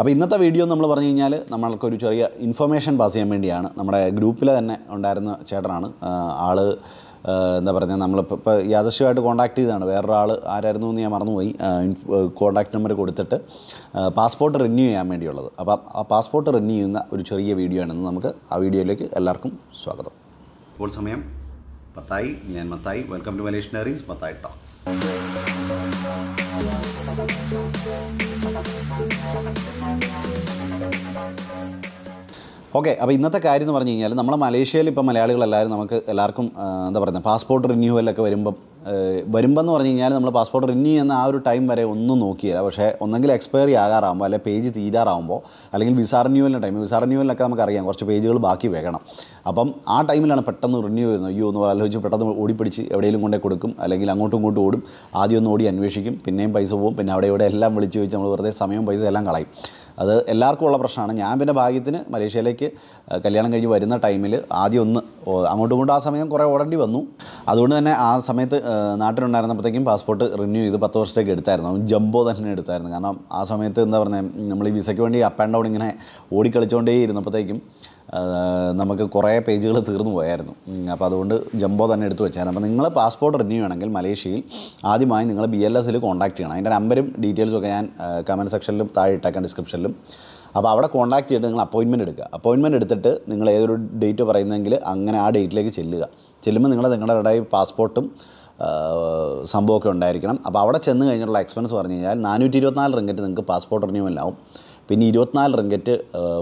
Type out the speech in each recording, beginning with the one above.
അപ്പോൾ ഇന്നത്തെ വീഡിയോ നമ്മൾ പറഞ്ഞു കഴിഞ്ഞാൽ നമ്മൾക്കൊരു ചെറിയ ഇൻഫർമേഷൻ പാസ് ചെയ്യാൻ വേണ്ടിയാണ് നമ്മുടെ ഗ്രൂപ്പിൽ തന്നെ ഉണ്ടായിരുന്ന ചേട്ടനാണ് ആൾ എന്താ പറയുക നമ്മളിപ്പോൾ ഇപ്പോൾ യാദൃശ്യമായിട്ട് കോൺടാക്ട് ചെയ്തതാണ് വേറൊരാൾ ആരായിരുന്നു എന്ന് ഞാൻ മറന്നുപോയി കോൺടാക്ട് നമ്പർ കൊടുത്തിട്ട് പാസ്പോർട്ട് റിന്യൂ ചെയ്യാൻ വേണ്ടിയുള്ളത് അപ്പോൾ ആ പാസ്പോർട്ട് റിന്യൂ ചെയ്യുന്ന ഒരു ചെറിയ വീഡിയോ ആണെന്ന് നമുക്ക് ആ വീഡിയോയിലേക്ക് എല്ലാവർക്കും സ്വാഗതം ഇപ്പോൾ സമയം മത്തായി ഞാൻ Mathai welcome to Malaysian diaries Mathai talks okay അപ്പോൾ ഇന്നത്തെ കാര്യം എന്ന് പറഞ്ഞു കഴിഞ്ഞാൽ നമ്മൾ മലേഷ്യയിൽ ഇപ്പോൾ മലയാളികളെല്ലാവരും നമുക്ക് എല്ലാവർക്കും എന്താ പറയുന്നത് പാസ്പോർട്ട് റിന്യൂവലൊക്കെ വരുമ്പം വരുമ്പോൾ എന്ന് പറഞ്ഞു കഴിഞ്ഞാൽ നമ്മൾ പാസ്പോർട്ട് റിന്യൂ ചെയ്യുന്ന ആ ഒരു ടൈം വരെ ഒന്നും നോക്കിയില്ല പക്ഷേ ഒന്നെങ്കിൽ എക്സ്പയറി ആകാറാകുമ്പോൾ അല്ലെങ്കിൽ പേജ് തീരാറാകുമ്പോൾ അല്ലെങ്കിൽ വിസ റിന്യൂവലിൻ്റെ ടൈം വിസ റിന്യൂവലിനൊക്കെ നമുക്കറിയാം കുറച്ച് പേജുകൾ ബാക്കി വേണം അപ്പം ആ ടൈമിലാണ് പെട്ടെന്ന് റിന്യൂ ചെയ്യുന്നത് അയ്യോ എന്ന് ആലോചിച്ച് പെട്ടെന്ന് ഓടിപ്പിടിച്ച് എവിടെയെങ്കിലും കൊണ്ടേ കൊടുക്കും അല്ലെങ്കിൽ അങ്ങോട്ടും ഇങ്ങോട്ടും ഓടും ആദ്യം ഒന്ന് ഓടി അന്വേഷിക്കും പിന്നെയും പൈസ പോകും പിന്നെ അവിടെ ഇവിടെ എല്ലാം വിളിച്ച് വെച്ച് നമ്മൾ വെറുതെ സമയവും പൈസ എല്ലാം കളയും അത് എല്ലാവർക്കും ഉള്ള പ്രശ്നമാണ് ഞാൻ പിന്നെ ഭാഗ്യത്തിന് മലേഷ്യയിലേക്ക് കല്യാണം കഴിഞ്ഞ് വരുന്ന ടൈമിൽ ആദ്യം ഒന്ന് അങ്ങോട്ടും ഇങ്ങോട്ടും ആ സമയം കുറേ ഓടേണ്ടി വന്നു അതുകൊണ്ട് തന്നെ ആ സമയത്ത് നാട്ടിലുണ്ടായിരുന്നപ്പോഴത്തേക്കും പാസ്പോർട്ട് റിന്യൂ ചെയ്ത് പത്ത് വർഷത്തേക്ക് എടുത്തായിരുന്നു ജംബോ തന്നെ എടുത്തായിരുന്നു കാരണം ആ സമയത്ത് എന്താ പറയുക നമ്മൾ ഈ വിസയ്ക്ക് വേണ്ടി അപ്പ് ആൻഡ് ഡൗൺ ഇങ്ങനെ ഓടിക്കളിച്ചുകൊണ്ടേ ഇരുന്നപ്പോഴത്തേക്കും നമുക്ക് കുറേ പേജുകൾ തീർന്നു പോയായിരുന്നു അപ്പോൾ അതുകൊണ്ട് ജംബോ തന്നെ എടുത്തു വെച്ചാൽ അപ്പോൾ നിങ്ങൾ പാസ്പോർട്ട് റിന്യൂ ആണെങ്കിൽ മലേഷ്യയിൽ ആദ്യമായി നിങ്ങൾ ബി എൽ എസിൽ കോൺടാക്ട് ചെയ്യണം അതിൻ്റെ നമ്പരും ഡീറ്റെയിൽസും ഒക്കെ ഞാൻ കമൻറ്റ് സെക്ഷനിലും താഴെ ഇട്ടേക്കാം ഡിസ്ക്രിപ്ഷനിലും അപ്പോൾ അവിടെ കോൺടാക്ട് ചെയ്തിട്ട് നിങ്ങൾ അപ്പോയിൻമെൻറ്റ് എടുക്കുക അപ്പോയിൻമെൻറ്റ് എടുത്തിട്ട് നിങ്ങൾ ഏതൊരു ഡേറ്റ് പറയുന്നെങ്കിൽ അങ്ങനെ ആ ഡേറ്റിലേക്ക് ചെല്ലുക ചെല്ലുമ്പോൾ നിങ്ങൾ നിങ്ങളുടെ പാസ്പോർട്ടും സംഭവമൊക്കെ ഉണ്ടായിരിക്കണം അപ്പോൾ അവിടെ ചെന്ന് കഴിഞ്ഞിട്ടുള്ള എക്സ്പെൻസ് പറഞ്ഞു കഴിഞ്ഞാൽ നാനൂറ്റി ഇരുപത്തിനാല് റിങ്കറ്റ് നിങ്ങൾക്ക് പാസ്പോർട്ട് ആവും പിന്നെ ഇരുപത്തിനാല് റിങ്കറ്റ്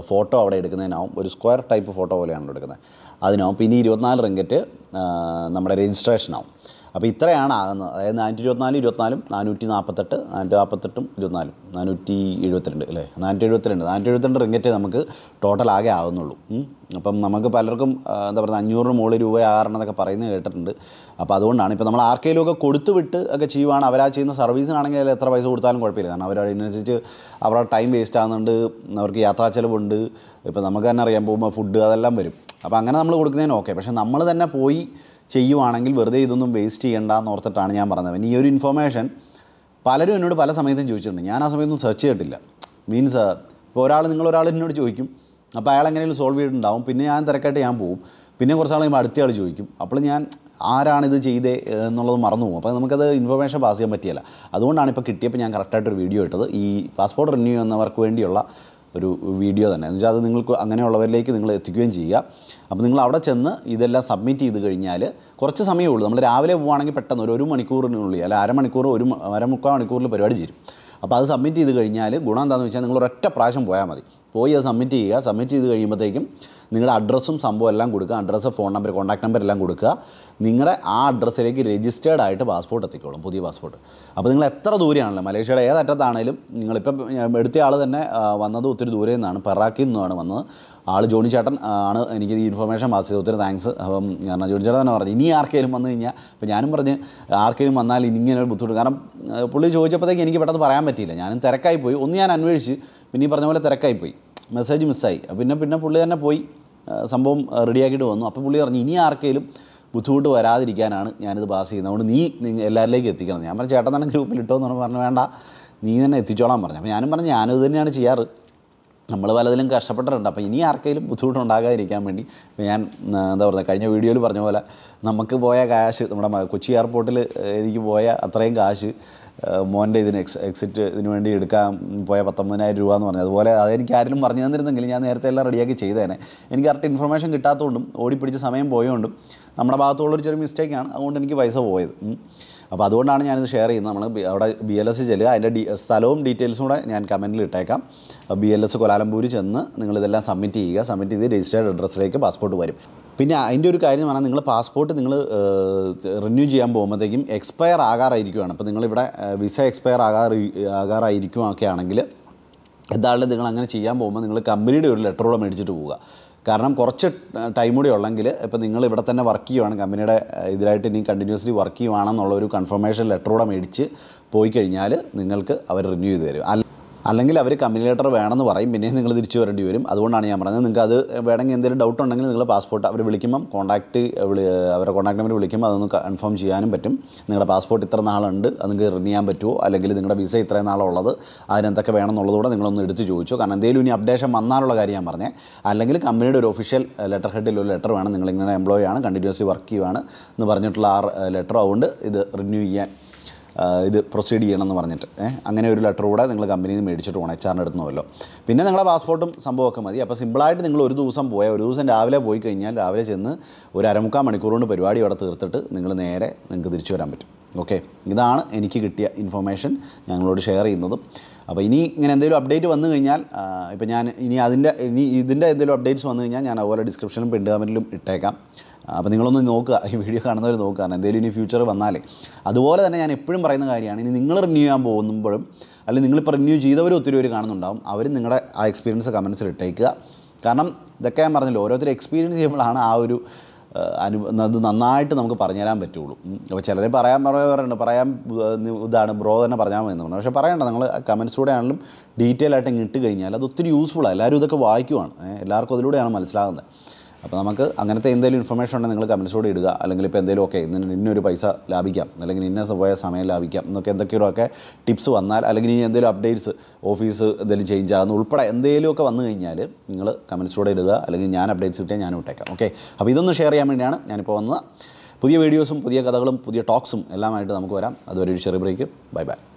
ഫോട്ടോ അവിടെ എടുക്കുന്നതിനാവും ഒരു സ്ക്വയർ ടൈപ്പ് ഫോട്ടോ പോലെയാണ് എടുക്കുന്നത് അതിനാവും പിന്നെ ഇരുപത്തിനാല് റിങ്കറ്റ് നമ്മുടെ രജിസ്ട്രേഷനാവും അപ്പോൾ ഇത്രയാണ് ആകുന്നത് അതായത് നാനൂറ്റി ഇരുപത്തിനാല് ഇരുപത്തിനാലും നാനൂറ്റി നാൽപ്പത്തെട്ട് നാനൂറ്റി നാൽപ്പത്തെട്ടും ഇരുപത്തിനാലും നാനൂറ്റി എഴുപത്തിരണ്ട് അല്ലേ നാനൂറ്റി എഴുപത്തിരണ്ട് നാനൂറ്റി എഴുപത്തിരണ്ട് റിങ്കറ്റ് നമുക്ക് ടോട്ടൽ ആകെ ആകുന്നുള്ളൂ അപ്പം നമുക്ക് പലർക്കും എന്താ പറയുക അഞ്ഞൂറിന് മുകളിൽ രൂപയാകണം എന്നൊക്കെ പറയുന്നത് കേട്ടിട്ടുണ്ട് അപ്പോൾ അതുകൊണ്ടാണ് ഇപ്പോൾ നമ്മൾ ആർക്കെങ്കിലും ഒക്കെ കൊടുത്തു വിട്ട് ഒക്കെ ചെയ്യുവാണ് അവരാ ചെയ്യുന്ന സർവീസിനാണെങ്കിൽ അതിൽ എത്ര പൈസ കൊടുത്താലും കുഴപ്പമില്ല കാരണം അവർ അതിനനുസരിച്ച് അവരുടെ ടൈം വേസ്റ്റ് ആകുന്നുണ്ട് അവർക്ക് യാത്രാ ചിലവുണ്ട് ഇപ്പോൾ നമുക്ക് തന്നെ അറിയാൻ പോകുമ്പോൾ ഫുഡ് അതെല്ലാം വരും അപ്പോൾ അങ്ങനെ നമ്മൾ കൊടുക്കുന്നതിന് ഓക്കെ പക്ഷേ നമ്മൾ തന്നെ പോയി ചെയ്യുവാണെങ്കിൽ വെറുതെ ഇതൊന്നും വേസ്റ്റ് ചെയ്യേണ്ട ഓർത്തിട്ടാണ് ഞാൻ പറഞ്ഞത് ഇനി ഈ ഒരു ഇൻഫർമേഷൻ പലരും എന്നോട് പല സമയത്തും ചോദിച്ചിട്ടുണ്ട് ഞാൻ ആ സമയത്തൊന്നും സെർച്ച് ചെയ്തിട്ടില്ല മീൻസ് uh, ഇപ്പോൾ ഒരാൾ നിങ്ങൾ ഒരാൾ എന്നോട് ചോദിക്കും അപ്പോൾ അയാൾ എങ്ങനെയും സോൾവ് ചെയ്തിട്ടുണ്ടാവും പിന്നെ ഞാൻ തിരക്കായിട്ട് ഞാൻ പോവും പിന്നെ കുറച്ച് ആൾ കഴിയുമ്പോൾ ആൾ ചോദിക്കും അപ്പോൾ ഞാൻ ആരാണിത് ചെയ്തേ എന്നുള്ളത് മറന്നു പോകും അപ്പോൾ നമുക്കത് ഇൻഫർമേഷൻ പാസ് ചെയ്യാൻ പറ്റിയല്ല അതുകൊണ്ടാണ് ഇപ്പോൾ കിട്ടിയപ്പോൾ ഞാൻ കറക്റ്റായിട്ടൊരു വീഡിയോ ഇട്ടത് ഈ പാസ്പോർട്ട് റിന്യൂ ചെയ്യുന്നവർക്ക് വേണ്ടിയുള്ള ഒരു വീഡിയോ തന്നെ എന്നുവെച്ചാൽ അത് നിങ്ങൾക്ക് അങ്ങനെയുള്ളവരിലേക്ക് നിങ്ങൾ എത്തിക്കുകയും ചെയ്യുക അപ്പോൾ നിങ്ങൾ അവിടെ ചെന്ന് ഇതെല്ലാം സബ്മിറ്റ് ചെയ്ത് കഴിഞ്ഞാൽ കുറച്ച് സമയമേ ഉള്ളൂ നമ്മൾ രാവിലെ പോവുകയാണെങ്കിൽ പെട്ടെന്ന് ഒരു ഒരു മണിക്കൂറിനുള്ളിൽ അല്ല അരമണിക്കൂർ ഒരു അരമുക്കാൽ മണിക്കൂറിൽ പരിപാടി ചെയ്യും അപ്പോൾ അത് സബ്മിറ്റ് ചെയ്ത് കഴിഞ്ഞാൽ ഗുണം എന്താണെന്ന് വെച്ചാൽ നിങ്ങൾ ഒരൊറ്റ പ്രാവശ്യം പോയാൽ മതി പോയി അത് സബ്മിറ്റ് ചെയ്യുക സബ്മിറ്റ് ചെയ്ത് കഴിയുമ്പോഴത്തേക്കും നിങ്ങളുടെ അഡ്രസ്സും സംഭവം എല്ലാം കൊടുക്കുക address phone number contact number എല്ലാം കൊടുക്കുക നിങ്ങളുടെ ആ അഡ്രസ്സിലേക്ക് രജിസ്റ്റേർഡ് ആയിട്ട് പാസ്പോർട്ട് എത്തിക്കോളും പുതിയ പാസ്പോർട്ട് അപ്പോൾ നിങ്ങൾ എത്ര ദൂരെയാണല്ലോ മലേഷ്യയുടെ ഏതറ്റത്താണേലും നിങ്ങളിപ്പം എടുത്തയാൾ തന്നെ വന്നത് ഒത്തിരി ദൂരെ നിന്നാണ് പെറാക്കിൽ നിന്നാണ് വന്നത് ആൾ ജോണി ചേട്ടൻ ആണ് എനിക്ക് ഈ ഇൻഫർമേഷൻ പാസ് ഒത്തിരി താങ്ക്സ് അപ്പം കാരണം ജോണി ചേട്ടൻ തന്നെ പറഞ്ഞു ഇനി ആർക്കെങ്കിലും വന്നു കഴിഞ്ഞാൽ അപ്പോൾ ഞാനും പറഞ്ഞ് ആർക്കെങ്കിലും വന്നാൽ ഇങ്ങനെ ഒരു ബുദ്ധിമുട്ട് കാരണം പുള്ളി ചോദിച്ചപ്പോഴത്തേക്ക് എനിക്ക് പെട്ടെന്ന് പറയാൻ പറ്റിയില്ല ഞാനും തിരക്കായി പോയി ഒന്ന് ഞാൻ അന്വേഷിച്ച് പിന്നെ ഈ പറഞ്ഞ പോലെ തിരക്കായി പോയി മെസ്സേജ് മിസ്സായി പിന്നെ പിന്നെ പുള്ളി തന്നെ പോയി സംഭവം റെഡിയാക്കിയിട്ട് വന്നു അപ്പോൾ പുള്ളി പറഞ്ഞു ഇനി ആർക്കെങ്കിലും ബുദ്ധിമുട്ട് വരാതിരിക്കാനാണ് ഞാനിത് പാസ് ചെയ്യുന്നത് അതുകൊണ്ട് നീ എല്ലാവരിലേക്കും എത്തിക്കണം ഞാൻ പറഞ്ഞു ചേട്ടൻ തന്നെ ഗ്രൂപ്പിൽ ഇട്ടോ എന്ന് പറഞ്ഞു വേണ്ട നീ തന്നെ എത്തിച്ചോളാൻ പറഞ്ഞു അപ്പോൾ ഞാനും പറഞ്ഞു ഞാനിത് തന്നെയാണ് ചെയ്യാറ് നമ്മൾ പലതിലും കഷ്ടപ്പെട്ടിട്ടുണ്ട് അപ്പോൾ ഇനി ആർക്കെങ്കിലും ബുദ്ധിമുട്ടുണ്ടാകാതിരിക്കാൻ വേണ്ടി ഞാൻ എന്താ പറയുക കഴിഞ്ഞ വീഡിയോയിൽ പറഞ്ഞ പോലെ നമുക്ക് പോയ കാശ് നമ്മുടെ കൊച്ചി എയർപോർട്ടിൽ എനിക്ക് പോയ അത്രയും കാശ് മോൻ്റെ ഇതിന് എക്സ് എക്സിറ്റ് ഇതിന് വേണ്ടി എടുക്കാൻ പോയ പത്തൊമ്പതിനായിരം രൂപ എന്ന് പറഞ്ഞത് അതുപോലെ അതെനിക്ക് ആരെങ്കിലും പറഞ്ഞു തന്നിരുന്നെങ്കിൽ ഞാൻ നേരത്തെ എല്ലാം റെഡിയാക്കി ചെയ്തേനെ എനിക്ക് കറക്റ്റ് ഇൻഫർമേഷൻ കിട്ടാത്തതുകൊണ്ടും ഓടിപ്പിടിച്ച സമയം പോയതുകൊണ്ടും നമ്മുടെ ഭാഗത്തുള്ളൊരു ചെറിയ മിസ്റ്റേക്കാണ് അതുകൊണ്ട് എനിക്ക് പൈസ പോയത് അപ്പോൾ അതുകൊണ്ടാണ് ഞാനിത് ഷെയർ ചെയ്യുന്നത് നമ്മൾ അവിടെ ബി എൽ എസ് ചെല്ലുക അതിൻ്റെ ഡി സ്ഥലവും ഡീറ്റെയിൽസും കൂടെ ഞാൻ കമൻറ്റിൽ ഇട്ടേക്കാം ബി എൽ എസ് കൊലാലംപൂർ ചെന്ന് നിങ്ങളിതെല്ലാം സബ്മിറ്റ് ചെയ്യുക സബ്മിറ്റ് ചെയ്ത് രജിസ്റ്റേർഡ് അഡ്രസ്സിലേക്ക് പാസ്പോർട്ട് വരും പിന്നെ അതിൻ്റെ ഒരു കാര്യം പറഞ്ഞാൽ നിങ്ങൾ പാസ്പോർട്ട് നിങ്ങൾ റിന്യൂ ചെയ്യാൻ പോകുമ്പോഴത്തേക്കും എക്സ്പയർ ആകാറായിരിക്കുകയാണ് അപ്പോൾ നിങ്ങളിവിടെ വിസ എക്സ്പയർ ആകാറ് ആകാറായിരിക്കുകയൊക്കെ ആണെങ്കിൽ എന്തായാലും നിങ്ങൾ അങ്ങനെ ചെയ്യാൻ പോകുമ്പോൾ നിങ്ങൾ കമ്പനിയുടെ ഒരു ലെറ്ററോടെ മേടിച്ചിട്ട് പോവുക കാരണം കുറച്ച് ടൈം കൂടി ഉള്ളെങ്കിൽ ഇപ്പോൾ നിങ്ങൾ ഇവിടെ തന്നെ വർക്ക് ചെയ്യുവാണ് കമ്പനിയുടെ ഇതിലായിട്ട് ഇനി കണ്ടിന്യൂസ്ലി വർക്ക് ചെയ്യുവാണെന്നുള്ള ഒരു കൺഫർമേഷൻ ലെറ്ററൂടെ മേടിച്ച് പോയി കഴിഞ്ഞാൽ നിങ്ങൾക്ക് അവർ റിന്യൂ ചെയ്ത് തരും അല്ലെങ്കിൽ അവർ ലെറ്റർ വേണമെന്ന് പറയും പിന്നെ നിങ്ങൾ തിരിച്ചു വരേണ്ടി വരും അതുകൊണ്ടാണ് ഞാൻ പറഞ്ഞത് നിങ്ങൾക്ക് അത് വേണമെങ്കിൽ എന്തെങ്കിലും ഡൗട്ട് ഉണ്ടെങ്കിൽ നിങ്ങൾ പാസ്പോർട്ട് അവർ വിളിക്കുമ്പം കോൺടാക്റ്റ് അവരുടെ കോൺടാക്ട് നമ്പർ വിളിക്കുമ്പം അതൊന്ന് കൺഫേം ചെയ്യാനും പറ്റും നിങ്ങളുടെ പാസ്പോർട്ട് ഇത്ര നാളുണ്ട് അത് നിങ്ങൾക്ക് റിന്യൂ ചെയ്യാൻ പറ്റുമോ അല്ലെങ്കിൽ നിങ്ങളുടെ വിസ ഇത്രയും നാളുള്ളത് അതിനെന്തൊക്കെ വേണമെന്നുള്ളതുകൂടെ നിങ്ങളൊന്ന് എടുത്ത് ചോദിച്ചു കാരണം എന്തെങ്കിലും ഇനി അപ്ഡേഷൻ വന്നാലുള്ള കാര്യം ഞാൻ പറഞ്ഞത് അല്ലെങ്കിൽ കമ്പനിയുടെ ഒരു ഒഫീഷ്യൽ ലെറ്റർ ഹെഡിൽ ഒരു ലെറ്റർ വേണം നിങ്ങളിങ്ങനെ എംപ്ലോയി ആണ് കണ്ടിന്യൂസ്ലി വർക്ക് ചെയ്യുവാണ് എന്ന് പറഞ്ഞിട്ടുള്ള ആ ലെറ്റർ അതുകൊണ്ട് ഇത് റിന്യൂ ചെയ്യാൻ ഇത് പ്രൊസീഡ് ചെയ്യണമെന്ന് പറഞ്ഞിട്ട് അങ്ങനെ ഒരു ലെറ്റർ കൂടെ നിങ്ങൾ കമ്പനിയിൽ നിന്ന് മേടിച്ചിട്ട് പോകണം എച്ച് ആറിൻ്റെ അടുത്തുനിന്നുമല്ലോ പിന്നെ നിങ്ങളുടെ പാസ്പോർട്ടും സംഭവമൊക്കെ മതി അപ്പോൾ സിമ്പിളായിട്ട് നിങ്ങൾ ഒരു ദിവസം പോയാൽ ഒരു ദിവസം രാവിലെ പോയി കഴിഞ്ഞാൽ രാവിലെ ചെന്ന് ഒരു അരമുക്കാൽ മണിക്കൂർ കൊണ്ട് പരിപാടി ഇവിടെ തീർത്തിട്ട് നിങ്ങൾ നേരെ നിങ്ങൾക്ക് തിരിച്ചു വരാൻ പറ്റും ഓക്കെ ഇതാണ് എനിക്ക് കിട്ടിയ ഇൻഫർമേഷൻ ഞങ്ങളോട് ഷെയർ ചെയ്യുന്നതും അപ്പോൾ ഇനി ഇങ്ങനെ എന്തെങ്കിലും അപ്ഡേറ്റ് വന്നു കഴിഞ്ഞാൽ ഇപ്പോൾ ഞാൻ ഇനി അതിൻ്റെ ഇനി ഇതിൻ്റെ എന്തെങ്കിലും അപ്ഡേറ്റ്സ് വന്നു കഴിഞ്ഞാൽ ഞാൻ അതുപോലെ ഡിസ്ക്രിപ്ഷനിലും പിൻ കമൻറ്റിലും ഇട്ടേക്കാം അപ്പോൾ നിങ്ങളൊന്ന് നോക്കുക ഈ വീഡിയോ കാണുന്നവർ നോക്കുക എന്തെങ്കിലും ഇനി ഫ്യൂച്ചർ വന്നാലേ അതുപോലെ തന്നെ ഞാൻ എപ്പോഴും പറയുന്ന കാര്യമാണ് ഇനി നിങ്ങൾ റിന്യൂ ചെയ്യാൻ പോകുമ്പോഴും അല്ലെങ്കിൽ നിങ്ങളിപ്പോൾ റിന്യൂ ചെയ്തവർ ഒത്തിരി പേര് കാണുന്നുണ്ടാവും അവർ നിങ്ങളുടെ ആ എക്സ്പീരിയൻസ് കമൻസിൽ ഇട്ടേക്കുക കാരണം ഇതൊക്കെ ഞാൻ പറഞ്ഞല്ലോ ഓരോരുത്തരും എക്സ്പീരിയൻസ് ചെയ്യുമ്പോഴാണ് ആ ഒരു അനു അത് നന്നായിട്ട് നമുക്ക് പറഞ്ഞു തരാൻ പറ്റുള്ളൂ അപ്പോൾ ചിലർ പറയാൻ പറയുന്നുണ്ട് പറയാൻ ഇതാണ് ബ്രോ തന്നെ പറഞ്ഞാൽ മതി പറഞ്ഞു പക്ഷേ പറയണ്ട നിങ്ങൾ കമൻസിലൂടെ ആണെങ്കിലും ഡീറ്റെയിൽ ആയിട്ട് ഇട്ട് കഴിഞ്ഞാൽ അത് ഒത്തിരി യൂസ്ഫുള്ളാണ് എല്ലാവരും ഇതൊക്കെ വായിക്കുവാണ് എല്ലാവർക്കും അതിലൂടെയാണ് മനസ്സിലാകുന്നത് അപ്പോൾ നമുക്ക് അങ്ങനത്തെ എന്തെങ്കിലും ഇൻഫർമേഷൻ ഉണ്ടെങ്കിൽ നിങ്ങൾ കമൻസോട് ഇടുക അല്ലെങ്കിൽ ഇപ്പോൾ എന്തെങ്കിലും ഒക്കെ ഇന്ന് ഇന്നൊരു പൈസ ലാഭിക്കാം അല്ലെങ്കിൽ ഇന്ന പോയ സമയം ലാഭിക്കാം എന്നൊക്കെ എന്തൊക്കെയൊക്കെ ടിപ്സ് വന്നാൽ അല്ലെങ്കിൽ ഇനി എന്തെങ്കിലും അപ്ഡേറ്റ്സ് ഓഫീസ് എന്തെങ്കിലും ചേഞ്ച് ആകുന്ന ഉൾപ്പെടെ എന്തെങ്കിലുമൊക്കെ വന്നു കഴിഞ്ഞാൽ നിങ്ങൾ കമൻസോടെ ഇടുക അല്ലെങ്കിൽ ഞാൻ അപ്ഡേറ്റ്സ് കിട്ടിയാൽ ഞാനും ഇട്ടേക്കാം ഓക്കെ അപ്പോൾ ഇതൊന്ന് ഷെയർ ചെയ്യാൻ വേണ്ടിയാണ് ഞാനിപ്പോൾ വന്നത് പുതിയ വീഡിയോസും പുതിയ കഥകളും പുതിയ ടോക്സും എല്ലാമായിട്ട് നമുക്ക് വരാം അതുവരെ ഒരു ചെറിയ ബ്രേക്ക് ബൈ ബൈ